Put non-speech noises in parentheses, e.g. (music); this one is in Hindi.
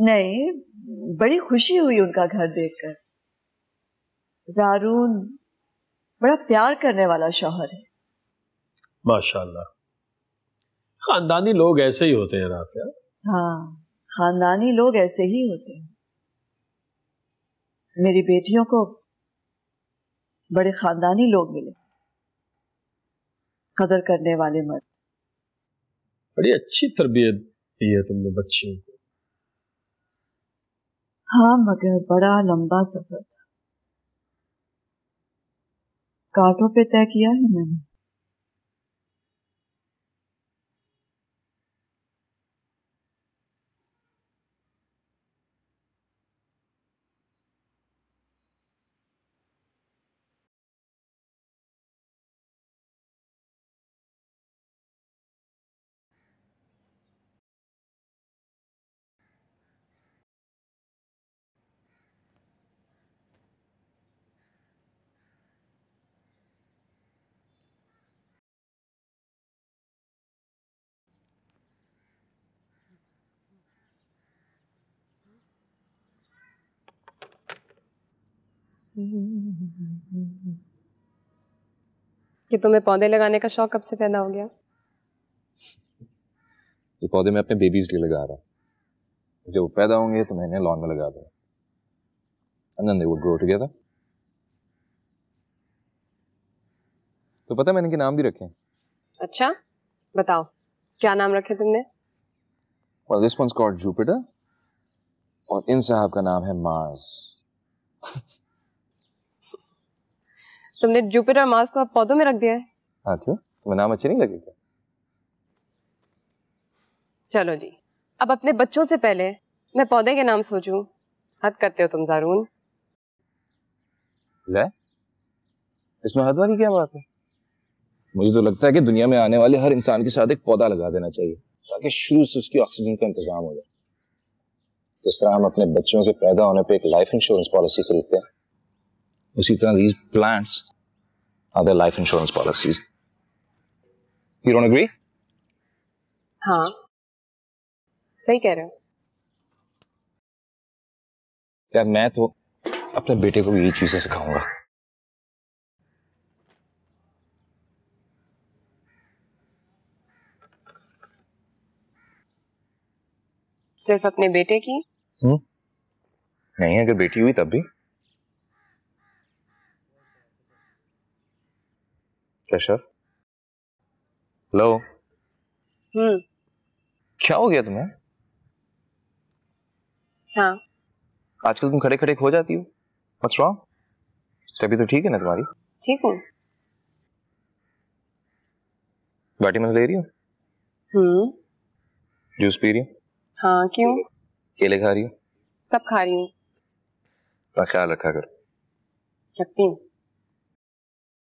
नहीं बड़ी खुशी हुई उनका घर देखकर जारून बड़ा प्यार करने वाला शौहर है माशाल्लाह खानदानी लोग ऐसे ही होते हैं राफिया हाँ खानदानी लोग ऐसे ही होते हैं मेरी बेटियों को बड़े खानदानी लोग मिले कदर करने वाले मर्द बड़ी अच्छी तरबियत दी है तुमने बच्चियों को हाँ मगर बड़ा लंबा सफर था कांटों पे तय किया है मैंने कि तुम्हें पौधे लगाने का शौक कब से पैदा हो गया ये पौधे मैं अपने बेबीज के लिए लगा रहा हूँ जब वो पैदा होंगे तो मैंने लॉन में लगा दिया And then they would grow together. तो पता मैंने इनके नाम भी रखे अच्छा बताओ क्या नाम रखे तुमने Well, this one's called Jupiter. और इन साहब का नाम है Mars. (laughs) तुमने जुपिटर मार्स को पौधों में रख दिया है हाँ क्यों तुम्हें नाम अच्छे नहीं लगे क्या चलो जी अब अपने बच्चों से पहले मैं पौधे के नाम सोचूं हद करते हो तुम जारून ले इसमें हद वाली क्या बात है मुझे तो लगता है कि दुनिया में आने वाले हर इंसान के साथ एक पौधा लगा देना चाहिए ताकि शुरू से उसकी ऑक्सीजन का इंतजाम हो जाए जिस तरह हम अपने बच्चों के पैदा होने पर एक लाइफ इंश्योरेंस पॉलिसी खरीदते हैं उसी तरह these plants are their life insurance policies you don't agree हाँ सही कह रहे हो यार मैं तो अपने बेटे को भी ये चीजें सिखाऊंगा सिर्फ अपने बेटे की हुँ? हम्म। नहीं अगर बेटी हुई तब भी केशव हेलो हम्म क्या हो गया तुम्हें हाँ आजकल तुम खड़े खड़े खो जाती हो व्हाट्स रॉन्ग तभी तो ठीक है ना तुम्हारी ठीक हूँ विटामिन ले तो रही हो हम्म जूस पी रही हो हाँ क्यों केले खा रही हो सब खा रही हूँ ख्याल रखा कर रखती हूँ